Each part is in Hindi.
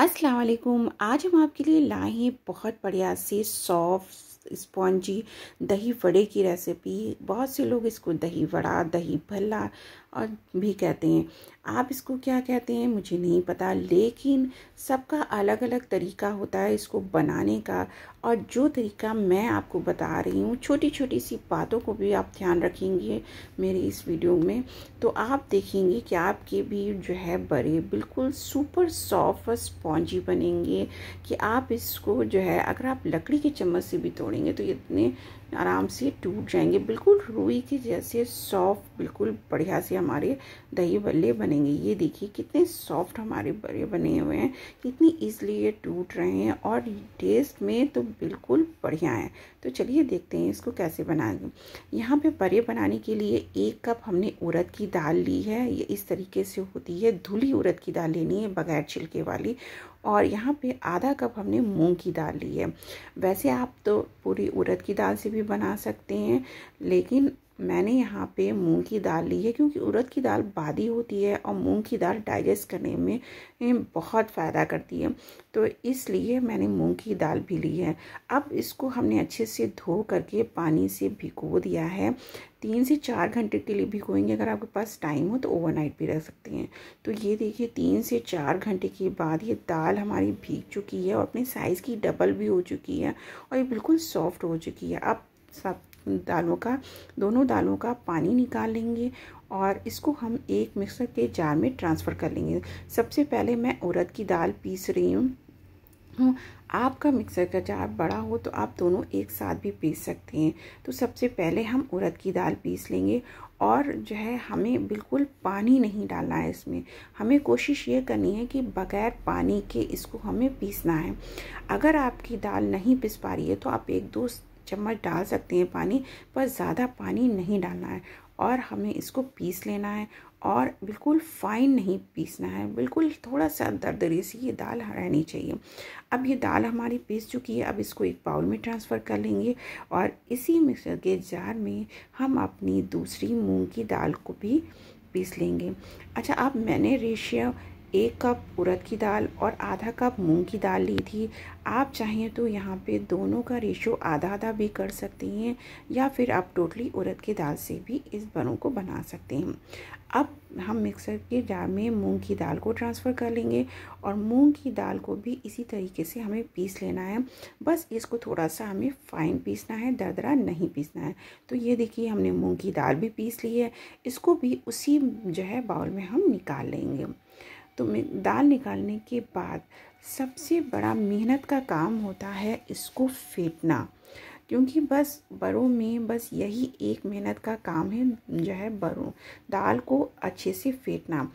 अस्सलाम वालेकुम आज हम आपके लिए लाए हैं बहुत बढ़िया से सॉफ्ट स्पॉन्जी दही वड़े की रेसिपी बहुत से लोग इसको दही वड़ा दही भल्ला और भी कहते हैं आप इसको क्या कहते हैं मुझे नहीं पता लेकिन सबका अलग अलग तरीका होता है इसको बनाने का और जो तरीका मैं आपको बता रही हूँ छोटी छोटी सी बातों को भी आप ध्यान रखेंगे मेरे इस वीडियो में तो आप देखेंगे कि आपके भी जो है बड़े बिल्कुल सुपर सॉफ्ट स्पॉन्जी बनेंगे कि आप इसको जो है अगर आप लकड़ी के चम्मच से भी तोड़ेंगे तो इतने आराम से टूट जाएंगे बिल्कुल रुई के जैसे सॉफ्ट बिल्कुल बढ़िया से हमारे दही बल्ले बनेंगे ये देखिए कितने सॉफ्ट हमारे बड़े बने हुए हैं कितनी ईजली ये टूट रहे हैं और टेस्ट में तो बिल्कुल बढ़िया है तो चलिए देखते हैं इसको कैसे बनाएंगे यहाँ पे बड़े बनाने के लिए एक कप हमने उड़द की दाल ली है ये इस तरीके से होती है धुली उड़द की दाल लेनी है बगैर छिलके वाली और यहाँ पे आधा कप हमने मूंग की दाल ली है वैसे आप तो पूरी उड़द की दाल से भी बना सकते हैं लेकिन मैंने यहाँ पे मूंग की दाल ली है क्योंकि उड़द की दाल बादी होती है और मूंग की दाल डाइजेस्ट करने में बहुत फ़ायदा करती है तो इसलिए मैंने मूंग की दाल भी ली है अब इसको हमने अच्छे से धो करके पानी से भिगो दिया है तीन से चार घंटे के लिए भिगोएंगे अगर आपके पास टाइम हो तो ओवरनाइट भी रह सकते हैं तो ये देखिए तीन से चार घंटे के बाद ये दाल हमारी भीग चुकी है और अपने साइज़ की डबल भी हो चुकी है और ये बिल्कुल सॉफ्ट हो चुकी है अब सब दालों का दोनों दालों का पानी निकाल लेंगे और इसको हम एक मिक्सर के जार में ट्रांसफ़र कर लेंगे सबसे पहले मैं उड़द की दाल पीस रही हूँ हूँ आपका मिक्सर का जार बड़ा हो तो आप दोनों एक साथ भी पीस सकते हैं तो सबसे पहले हम उड़द की दाल पीस लेंगे और जो है हमें बिल्कुल पानी नहीं डालना है इसमें हमें कोशिश ये करनी है कि बगैर पानी के इसको हमें पीसना है अगर आपकी दाल नहीं पिस पा रही है तो आप एक दो चम्मच डाल सकते हैं पानी पर ज़्यादा पानी नहीं डालना है और हमें इसको पीस लेना है और बिल्कुल फाइन नहीं पीसना है बिल्कुल थोड़ा सा दरदरी सी ये दाल रहनी चाहिए अब ये दाल हमारी पीस चुकी है अब इसको एक बाउल में ट्रांसफ़र कर लेंगे और इसी मिक्सर के जार में हम अपनी दूसरी मूंग की दाल को भी पीस लेंगे अच्छा अब मैंने रेशिया एक कप उड़द की दाल और आधा कप मूंग की दाल ली थी आप चाहें तो यहाँ पे दोनों का रेशो आधा आधा भी कर सकते हैं या फिर आप टोटली उड़द की दाल से भी इस बनों को बना सकते हैं अब हम मिक्सर के जार में मूंग की दाल को ट्रांसफ़र कर लेंगे और मूंग की दाल को भी इसी तरीके से हमें पीस लेना है बस इसको थोड़ा सा हमें फ़ाइन पीसना है दरदरा नहीं पीसना है तो ये देखिए हमने मूंग की दाल भी पीस ली है इसको भी उसी जो है बाउल में हम निकाल लेंगे तो दाल निकालने के बाद सबसे बड़ा मेहनत का काम होता है इसको फेंटना क्योंकि बस बड़ों में बस यही एक मेहनत का काम है जो है बड़ों दाल को अच्छे से फेंटना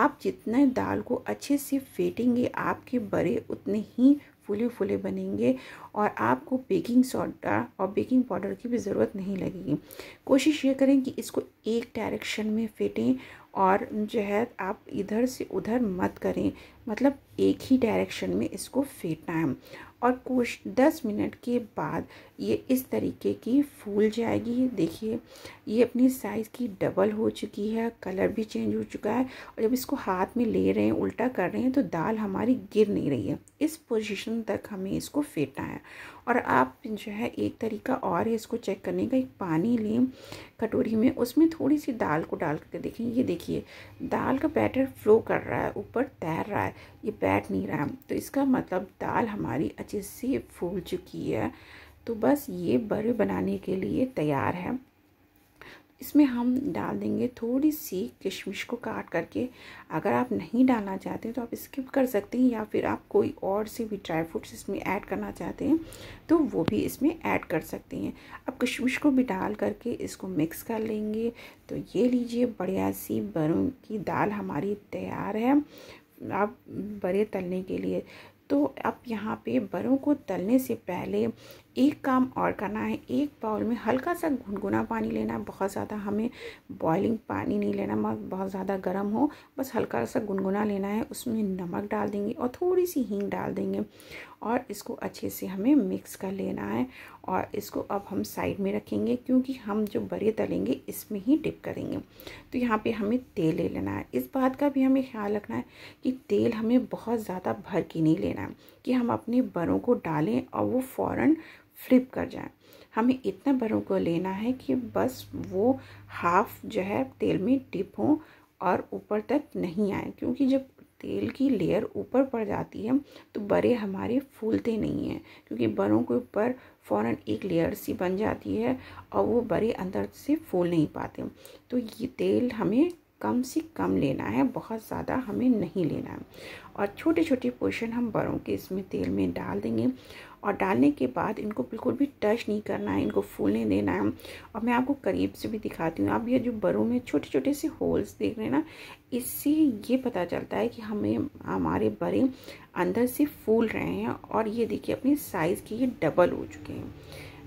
आप जितने दाल को अच्छे से फेंटेंगे आपके बड़े उतने ही फूले फूले बनेंगे और आपको बेकिंग सोडा और बेकिंग पाउडर की भी ज़रूरत नहीं लगेगी कोशिश ये करें कि इसको एक डायरेक्शन में फेंटें और जो है आप इधर से उधर मत करें मतलब एक ही डायरेक्शन में इसको फेंटना है और कुछ दस मिनट के बाद ये इस तरीके की फूल जाएगी देखिए ये अपनी साइज़ की डबल हो चुकी है कलर भी चेंज हो चुका है और जब इसको हाथ में ले रहे हैं उल्टा कर रहे हैं तो दाल हमारी गिर नहीं रही है इस पोजीशन तक हमें इसको फेंटना है और आप जो है एक तरीका और है इसको चेक करने का एक पानी लें कटोरी में उसमें थोड़ी सी दाल को डाल करके देखें ये देखिए देखिए दाल का बैटर फ्लो कर रहा है ऊपर तैर रहा है ये बैठ नहीं रहा तो इसका मतलब दाल हमारी अच्छे से फूल चुकी है तो बस ये बड़े बनाने के लिए तैयार है इसमें हम डाल देंगे थोड़ी सी किशमिश को काट करके अगर आप नहीं डालना चाहते तो आप स्किप कर सकते हैं या फिर आप कोई और से भी ड्राई फ्रूट्स इसमें ऐड करना चाहते हैं तो वो भी इसमें ऐड कर सकते हैं अब किशमिश को भी डाल करके इसको मिक्स कर लेंगे तो ये लीजिए बढ़िया सी बरों की दाल हमारी तैयार है आप बड़े तलने के लिए तो आप यहाँ पे बड़ों को तलने से पहले एक काम और करना है एक बाउल में हल्का सा गुनगुना पानी लेना है बहुत ज़्यादा हमें बॉइलिंग पानी नहीं लेना बहुत ज़्यादा गर्म हो बस हल्का सा गुनगुना लेना है उसमें नमक डाल देंगे और थोड़ी सी हींग डाल देंगे और इसको अच्छे से हमें मिक्स कर लेना है और इसको अब हम साइड में रखेंगे क्योंकि हम जो बड़े तलेंगे इसमें ही डिप करेंगे तो यहाँ पे हमें तेल ले लेना है इस बात का भी हमें ख्याल रखना है कि तेल हमें बहुत ज़्यादा भर के नहीं लेना है कि हम अपने बड़ों को डालें और वो फ़ौरन फ्लिप कर जाए हमें इतना भरों को लेना है कि बस वो हाफ जो है तेल में डिप हो और ऊपर तक नहीं आए क्योंकि जब तेल की लेयर ऊपर पड़ जाती है तो बड़े हमारे फूलते नहीं हैं क्योंकि बड़ों के ऊपर फ़ौरन एक लेयर सी बन जाती है और वो बड़े अंदर से फूल नहीं पाते तो ये तेल हमें कम से कम लेना है बहुत ज़्यादा हमें नहीं लेना है और छोटे छोटे पोर्शन हम बड़ों के इसमें तेल में डाल देंगे और डालने के बाद इनको बिल्कुल भी टच नहीं करना है इनको फूलने देना है और मैं आपको करीब से भी दिखाती हूँ आप ये जो बड़ों में छोटे छोटे से होल्स देख रहे हैं ना इससे ये पता चलता है कि हमें हमारे बड़े अंदर से फूल रहे हैं और ये देखिए अपने साइज़ के ये डबल हो चुके हैं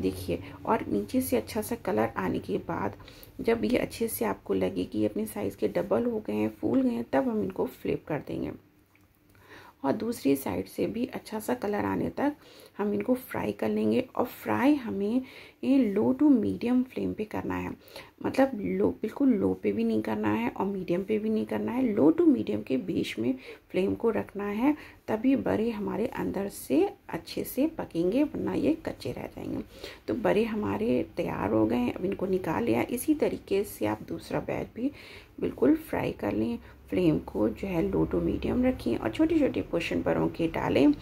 देखिए और नीचे से अच्छा सा कलर आने के बाद जब ये अच्छे से आपको लगे कि अपने साइज़ के डबल हो गए हैं फूल गए हैं तब हम इनको फ्लिप कर देंगे और दूसरी साइड से भी अच्छा सा कलर आने तक हम इनको फ्राई कर लेंगे और फ्राई हमें ये लो टू मीडियम फ्लेम पे करना है मतलब लो बिल्कुल लो पे भी नहीं करना है और मीडियम पे भी नहीं करना है लो टू मीडियम के बीच में फ्लेम को रखना है तभी बड़े हमारे अंदर से अच्छे से पकेंगे वरना ये कच्चे रह जाएंगे तो बड़े हमारे तैयार हो गए अब इनको निकाल लिया इसी तरीके से आप दूसरा बैच भी बिल्कुल फ्राई कर लें फ्लेम को जो है लो टू मीडियम रखें और छोटे छोटे पोर्शन पर के डालें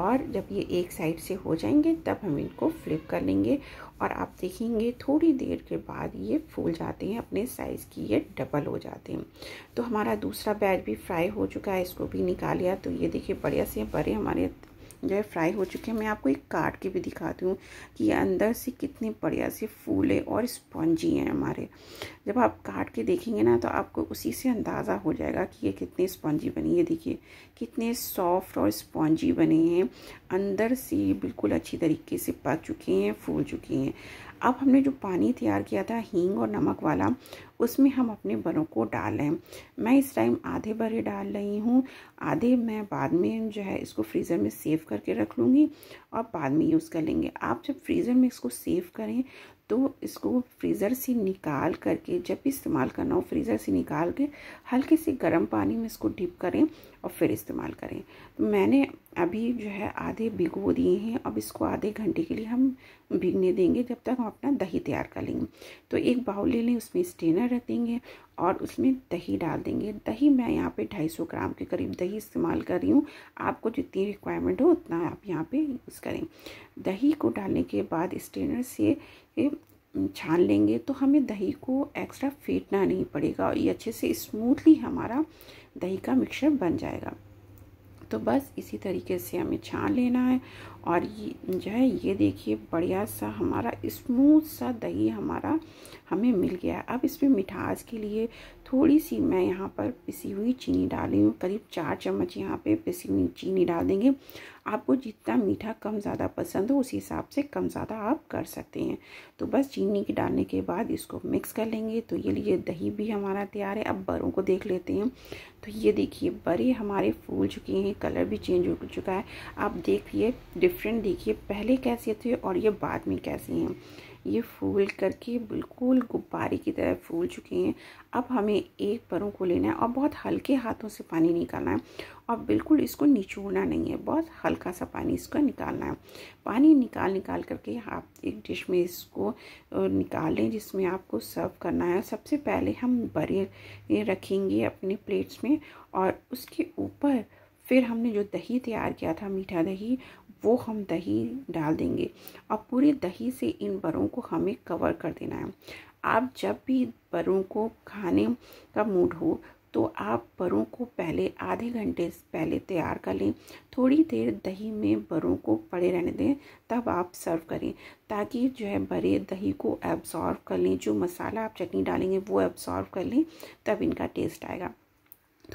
और जब ये एक साइड से हो जाएंगे तब हम इनको फ्लिप कर लेंगे और आप देखेंगे थोड़ी देर के बाद ये फूल जाते हैं अपने साइज़ की ये डबल हो जाते हैं तो हमारा दूसरा बैच भी फ्राई हो चुका है इसको भी निकाल लिया तो ये देखिए बढ़िया से बड़े हमारे जो है फ्राई हो चुके हैं मैं आपको एक काट के भी दिखाती हूँ कि अंदर से कितने बढ़िया से फूले और स्पॉन्जी हैं हमारे जब आप काट के देखेंगे ना तो आपको उसी से अंदाज़ा हो जाएगा कि ये कितने स्पॉन्जी बनी है देखिए कितने सॉफ्ट और स्पॉन्जी बने हैं अंदर से बिल्कुल अच्छी तरीके से पक चुके हैं फूल चुके हैं अब हमने जो पानी तैयार किया था हींग और नमक वाला उसमें हम अपने बड़ों को डाल लें मैं इस टाइम आधे बरे डाल रही हूँ आधे मैं बाद में जो है इसको फ्रीज़र में सेव करके रख लूँगी और बाद में यूज़ कर लेंगे आप जब फ्रीज़र में इसको सेव करें तो इसको फ्रीज़र से निकाल करके जब भी इस्तेमाल करना हो फ्रीज़र से निकाल के हल्के से गर्म पानी में इसको डिप करें और फिर इस्तेमाल करें तो मैंने अभी जो है आधे भिगो दिए हैं अब इसको आधे घंटे के लिए हम भिगने देंगे जब तक हम अपना दही तैयार कर लेंगे तो एक बाउल ले लें उसमें स्टेनर रख देंगे और उसमें दही डाल देंगे दही मैं यहाँ पे 250 ग्राम के करीब दही इस्तेमाल कर रही हूँ आपको जितनी रिक्वायरमेंट हो उतना आप यहाँ पे यूज़ करें दही को डालने के बाद स्ट्रेनर से छान लेंगे तो हमें दही को एक्स्ट्रा फेंटना नहीं पड़ेगा और ये अच्छे से स्मूथली हमारा दही का मिक्सचर बन जाएगा तो बस इसी तरीके से हमें छान लेना है और ये जो है ये देखिए बढ़िया सा हमारा स्मूथ सा दही हमारा हमें मिल गया है अब इसमें मिठास के लिए थोड़ी सी मैं यहाँ पर पिसी हुई चीनी डाली हूँ करीब चार चम्मच यहाँ पे पिसी हुई चीनी डाल देंगे आपको जितना मीठा कम ज़्यादा पसंद हो उस हिसाब से कम ज़्यादा आप कर सकते हैं तो बस चीनी के डालने के बाद इसको मिक्स कर लेंगे तो ये लीजिए दही भी हमारा तैयार है अब बरों को देख लेते हैं तो ये देखिए बड़े हमारे फूल चुके हैं कलर भी चेंज हो चुका है आप देखिए डिफरेंट देखिए पहले कैसी थी तो और ये बाद में कैसी हैं ये फूल करके बिल्कुल गुब्बारे की तरह फूल चुके हैं अब हमें एक परों को लेना है और बहुत हल्के हाथों से पानी निकालना है और बिल्कुल इसको निचोड़ना नहीं है बहुत हल्का सा पानी इसको निकालना है पानी निकाल निकाल करके आप एक डिश में इसको निकाल लें जिसमें आपको सर्व करना है सबसे पहले हम बड़े रखेंगे अपने प्लेट्स में और उसके ऊपर फिर हमने जो दही तैयार किया था मीठा दही वो हम दही डाल देंगे और पूरे दही से इन बड़ों को हमें कवर कर देना है आप जब भी बड़ों को खाने का मूड हो तो आप बड़ों को पहले आधे घंटे पहले तैयार कर लें थोड़ी देर दही में बड़ों को पड़े रहने दें तब आप सर्व करें ताकि जो है बड़े दही को एब्जॉर्व कर लें जो मसाला आप चटनी डालेंगे वो एब्जॉर्व कर लें तब इनका टेस्ट आएगा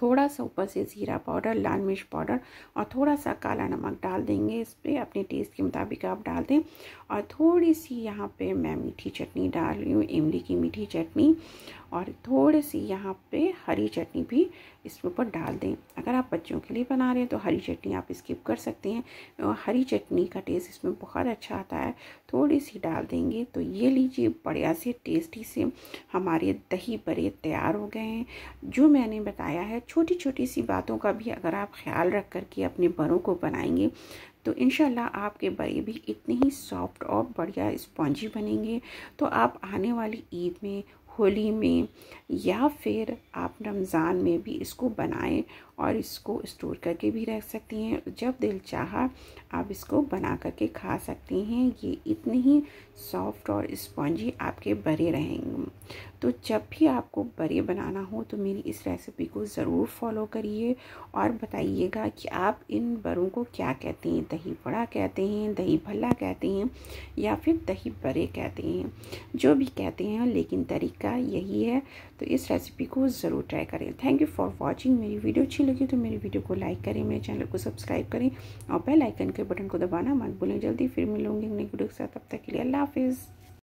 थोड़ा सा ऊपर से ज़ीरा पाउडर लाल मिर्च पाउडर और थोड़ा सा काला नमक डाल देंगे इस पर अपने टेस्ट के मुताबिक आप डाल दें और थोड़ी सी यहाँ पे मैं मीठी चटनी डाल रही हूँ इमली की मीठी चटनी और थोड़ी सी यहाँ पे हरी चटनी भी इसके ऊपर डाल दें अगर आप बच्चों के लिए बना रहे हैं तो हरी चटनी आप स्किप कर सकते हैं हरी चटनी का टेस्ट इसमें बहुत अच्छा आता है थोड़ी सी डाल देंगे तो ये लीजिए बढ़िया से टेस्टी से हमारे दही बड़े तैयार हो गए हैं जो मैंने बताया है छोटी छोटी सी बातों का भी अगर आप ख्याल रख कर के अपने बड़ों को बनाएंगे तो इन आपके बड़े भी इतने ही सॉफ्ट और बढ़िया स्पॉन्जी बनेंगे तो आप आने वाली ईद में होली में या फिर आप रमज़ान में भी इसको बनाएं और इसको स्टोर करके भी रख सकती हैं जब दिल चाह आप इसको बना करके खा सकती हैं ये इतने ही सॉफ्ट और स्पॉन्जी आपके भरे रहेंगे तो जब भी आपको बड़े बनाना हो तो मेरी इस रेसिपी को ज़रूर फॉलो करिए और बताइएगा कि आप इन बड़ों को क्या कहते हैं दही बड़ा कहते हैं दही भल्ला कहते हैं या फिर दही बड़े कहते हैं जो भी कहते हैं लेकिन तरीका यही है तो इस रेसिपी को ज़रूर ट्राई करें थैंक यू फॉर वॉचिंग मेरी वीडियो अच्छी लगी तो मेरी वीडियो को लाइक करें मेरे चैनल को सब्सक्राइब करें और बेलाइकन के बटन को दबाना मत भूलें जल्दी फिर मिलूंगी अपने वीडियो के साथ तब तक के लिए अल्लाह हाफिज़